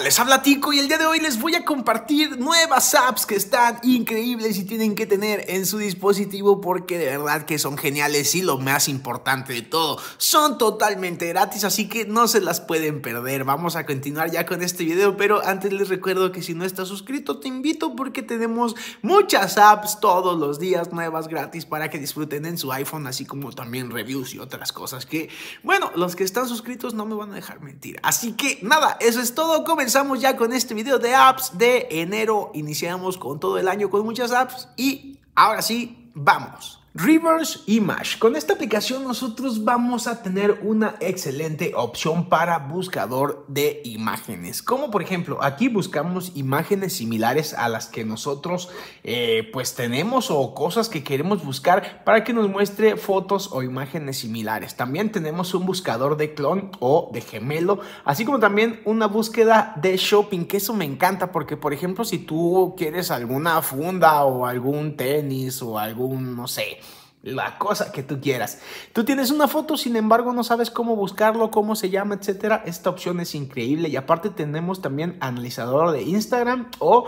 les habla Tico y el día de hoy les voy a compartir nuevas apps que están increíbles y tienen que tener en su dispositivo porque de verdad que son geniales y lo más importante de todo, son totalmente gratis, así que no se las pueden perder. Vamos a continuar ya con este video, pero antes les recuerdo que si no estás suscrito te invito porque tenemos muchas apps todos los días nuevas gratis para que disfruten en su iPhone, así como también reviews y otras cosas que, bueno, los que están suscritos no me van a dejar mentir. Así que nada, eso es todo, comenzamos Empezamos ya con este video de apps de enero. Iniciamos con todo el año con muchas apps y ahora sí, vamos. Reverse Image. Con esta aplicación nosotros vamos a tener una excelente opción para buscador de imágenes. Como por ejemplo, aquí buscamos imágenes similares a las que nosotros eh, pues tenemos o cosas que queremos buscar para que nos muestre fotos o imágenes similares. También tenemos un buscador de clon o de gemelo, así como también una búsqueda de shopping, que eso me encanta porque por ejemplo si tú quieres alguna funda o algún tenis o algún, no sé, la cosa que tú quieras. Tú tienes una foto, sin embargo, no sabes cómo buscarlo, cómo se llama, etcétera. Esta opción es increíble y aparte tenemos también analizador de Instagram o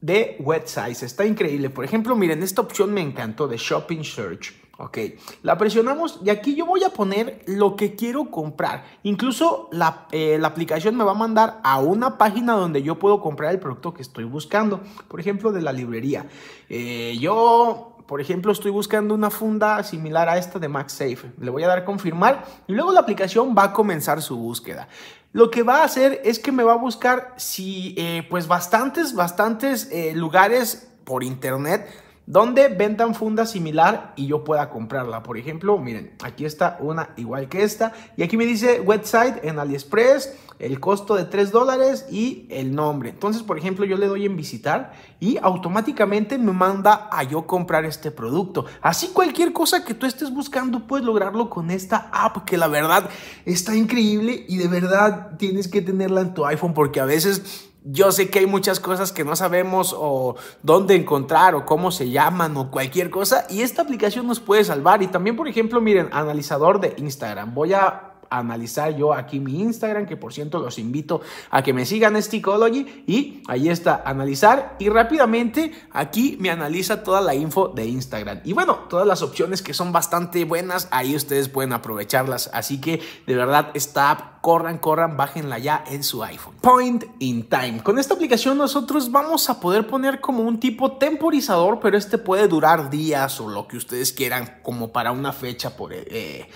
de websites. Está increíble. Por ejemplo, miren, esta opción me encantó de Shopping Search. Ok, la presionamos y aquí yo voy a poner lo que quiero comprar. Incluso la, eh, aplicación me va a mandar a una página donde yo puedo comprar el producto que estoy buscando. Por ejemplo, de la librería. Eh, yo por ejemplo, estoy buscando una funda similar a esta de MagSafe. Le voy a dar confirmar y luego la aplicación va a comenzar su búsqueda. Lo que va a hacer es que me va a buscar si, eh, pues bastantes, bastantes eh, lugares por internet donde vendan funda similar y yo pueda comprarla. Por ejemplo, miren, aquí está una igual que esta. Y aquí me dice website en AliExpress, el costo de 3 dólares y el nombre. Entonces, por ejemplo, yo le doy en visitar y automáticamente me manda a yo comprar este producto. Así cualquier cosa que tú estés buscando, puedes lograrlo con esta app que la verdad está increíble y de verdad tienes que tenerla en tu iPhone porque a veces yo sé que hay muchas cosas que no sabemos o dónde encontrar o cómo se llaman o cualquier cosa y esta aplicación nos puede salvar. Y también, por ejemplo, miren, analizador de Instagram. Voy a analizar yo aquí mi Instagram, que por cierto los invito a que me sigan Sticology y ahí está analizar y rápidamente aquí me analiza toda la info de Instagram. Y bueno, todas las opciones que son bastante buenas, ahí ustedes pueden aprovecharlas. Así que de verdad esta app, corran, corran, bájenla ya en su iPhone. Point in Time. Con esta aplicación nosotros vamos a poder poner como un tipo temporizador, pero este puede durar días o lo que ustedes quieran como para una fecha por... Eh,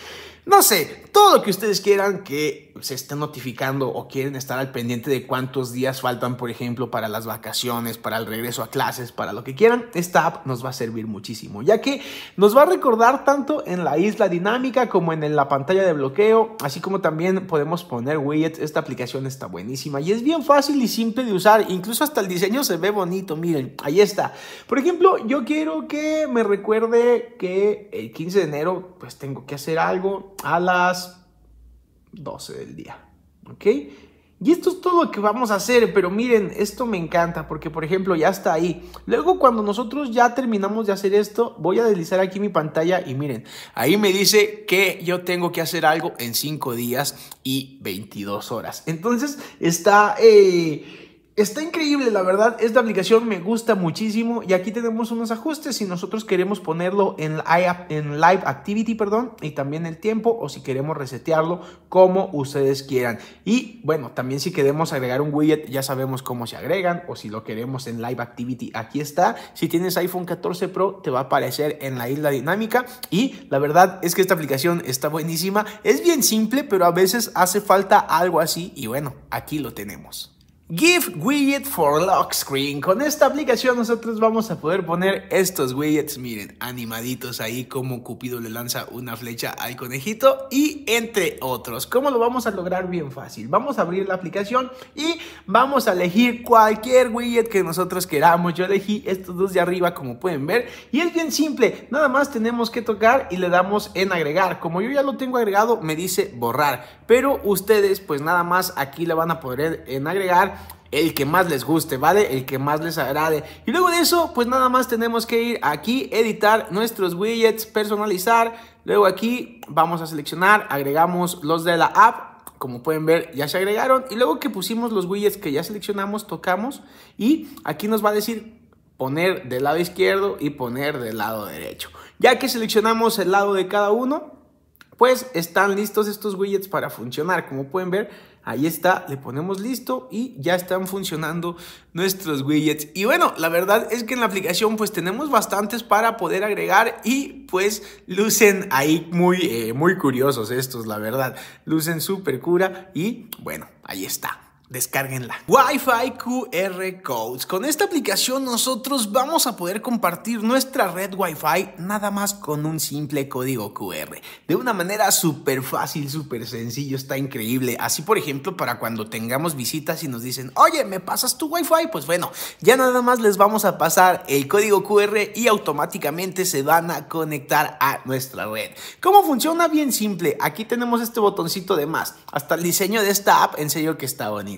no sé, todo lo que ustedes quieran que se estén notificando o quieren estar al pendiente de cuántos días faltan, por ejemplo, para las vacaciones, para el regreso a clases, para lo que quieran, esta app nos va a servir muchísimo, ya que nos va a recordar tanto en la isla dinámica como en la pantalla de bloqueo, así como también podemos poner widgets. Esta aplicación está buenísima y es bien fácil y simple de usar, incluso hasta el diseño se ve bonito, miren, ahí está. Por ejemplo, yo quiero que me recuerde que el 15 de enero pues tengo que hacer algo a las 12 del día. ¿Ok? Y esto es todo lo que vamos a hacer, pero miren, esto me encanta porque, por ejemplo, ya está ahí. Luego, cuando nosotros ya terminamos de hacer esto, voy a deslizar aquí mi pantalla y miren, ahí me dice que yo tengo que hacer algo en 5 días y 22 horas. Entonces, está... Eh, Está increíble, la verdad, esta aplicación me gusta muchísimo y aquí tenemos unos ajustes si nosotros queremos ponerlo en, Live Activity, perdón, y también el tiempo o si queremos resetearlo como ustedes quieran. Y bueno, también si queremos agregar un widget, ya sabemos cómo se agregan o si lo queremos en Live Activity, aquí está. Si tienes iPhone 14 Pro, te va a aparecer en la isla dinámica y la verdad es que esta aplicación está buenísima. Es bien simple, pero a veces hace falta algo así y bueno, aquí lo tenemos. Give Widget for Lock Screen. Con esta aplicación nosotros vamos a poder poner estos widgets, miren, animaditos ahí como Cupido le lanza una flecha al conejito y entre otros. ¿Cómo lo vamos a lograr? Bien fácil. Vamos a abrir la aplicación y vamos a elegir cualquier widget que nosotros queramos. Yo elegí estos dos de arriba como pueden ver y es bien simple. Nada más tenemos que tocar y le damos en agregar. Como yo ya lo tengo agregado me dice borrar, pero ustedes pues nada más aquí le van a poder en agregar el que más les guste, ¿vale? El que más les agrade. Y luego de eso, pues nada más tenemos que ir aquí, editar nuestros widgets, personalizar. Luego aquí vamos a seleccionar, agregamos los de la app. Como pueden ver, ya se agregaron. Y luego que pusimos los widgets que ya seleccionamos, tocamos. Y aquí nos va a decir poner del lado izquierdo y poner del lado derecho. Ya que seleccionamos el lado de cada uno, pues están listos estos widgets para funcionar. Como pueden ver, Ahí está, le ponemos listo y ya están funcionando nuestros widgets. Y bueno, la verdad es que en la aplicación pues tenemos bastantes para poder agregar y pues lucen ahí muy, eh, muy curiosos estos, la verdad. Lucen súper cura y bueno, ahí está. Descárguenla. Wi-Fi QR Codes. Con esta aplicación nosotros vamos a poder compartir nuestra red Wi-Fi nada más con un simple código QR. De una manera súper fácil, súper sencillo, está increíble. Así por ejemplo para cuando tengamos visitas y nos dicen, oye, ¿me pasas tu Wi-Fi? Pues bueno, ya nada más les vamos a pasar el código QR y automáticamente se van a conectar a nuestra red. ¿Cómo funciona? Bien simple. Aquí tenemos este botoncito de más. Hasta el diseño de esta app en serio que está bonito.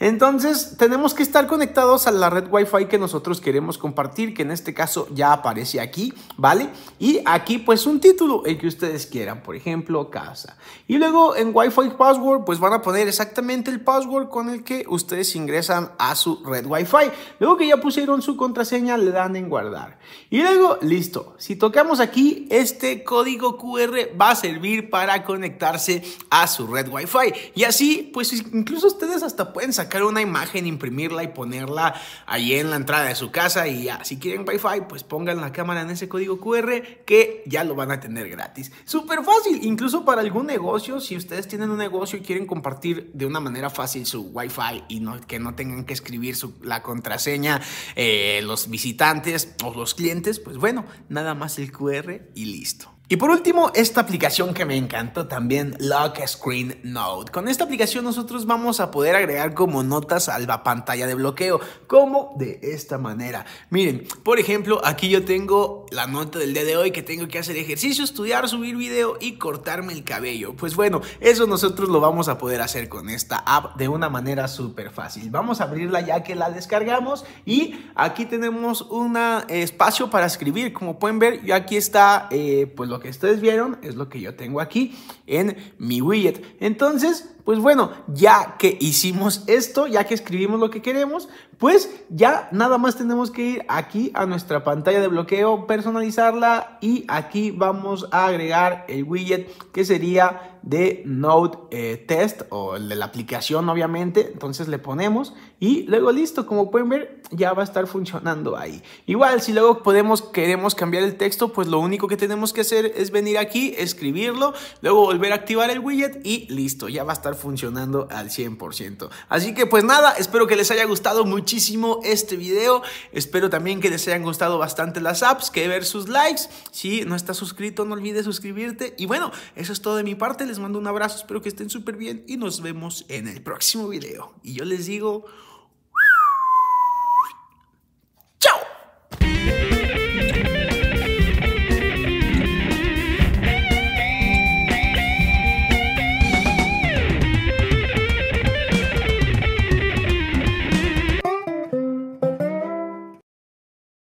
Entonces, tenemos que estar conectados a la red Wi-Fi que nosotros queremos compartir, que en este caso ya aparece aquí, ¿vale? Y aquí pues un título, el que ustedes quieran, por ejemplo, casa. Y luego en Wi-Fi password, pues van a poner exactamente el password con el que ustedes ingresan a su red Wi-Fi. Luego que ya pusieron su contraseña, le dan en guardar. Y luego, listo. Si tocamos aquí, este código QR va a servir para conectarse a su red Wi-Fi. Y así, pues incluso ustedes hasta pueden sacar una imagen, imprimirla y ponerla ahí en la entrada de su casa. Y ya, si quieren Wi-Fi, pues pongan la cámara en ese código QR que ya lo van a tener gratis. Súper fácil, incluso para algún negocio, si ustedes tienen un negocio y quieren compartir de una manera fácil su Wi-Fi y que no tengan que escribir la contraseña eh, los visitantes o los clientes, pues bueno, nada más el QR y listo. Y por último, esta aplicación que me encantó también, Lock Screen Note. Con esta aplicación nosotros vamos a poder agregar como a la pantalla de bloqueo, como de esta manera. Miren, por ejemplo, aquí yo tengo la nota del día de hoy que tengo que hacer ejercicio, estudiar, subir video y cortarme el cabello. Pues bueno, eso nosotros lo vamos a poder hacer con esta app de una manera súper fácil. Vamos a abrirla ya que la descargamos y aquí tenemos un espacio para escribir. Como pueden ver, yo aquí está, eh, pues lo que ustedes vieron es lo que yo tengo aquí en mi widget. Entonces, pues bueno, ya que hicimos esto, ya que escribimos lo que queremos, pues ya nada más tenemos que ir aquí a nuestra pantalla de bloqueo, personalizarla y aquí vamos a agregar el widget que sería de Node eh, Test o el de la aplicación obviamente, entonces le ponemos y luego listo, como pueden ver ya va a estar funcionando ahí. Igual si luego podemos, queremos cambiar el texto, pues lo único que tenemos que hacer es venir aquí, escribirlo, luego volver a activar el widget y listo, ya va a estar funcionando al 100%. Así que pues nada, espero que les haya gustado muchísimo este video. Espero también que les hayan gustado bastante las apps, que ver sus likes. Si no estás suscrito, no olvides suscribirte. Y bueno, eso es todo de mi parte. Les mando un abrazo, espero que estén súper bien y nos vemos en el próximo video. Y yo les digo...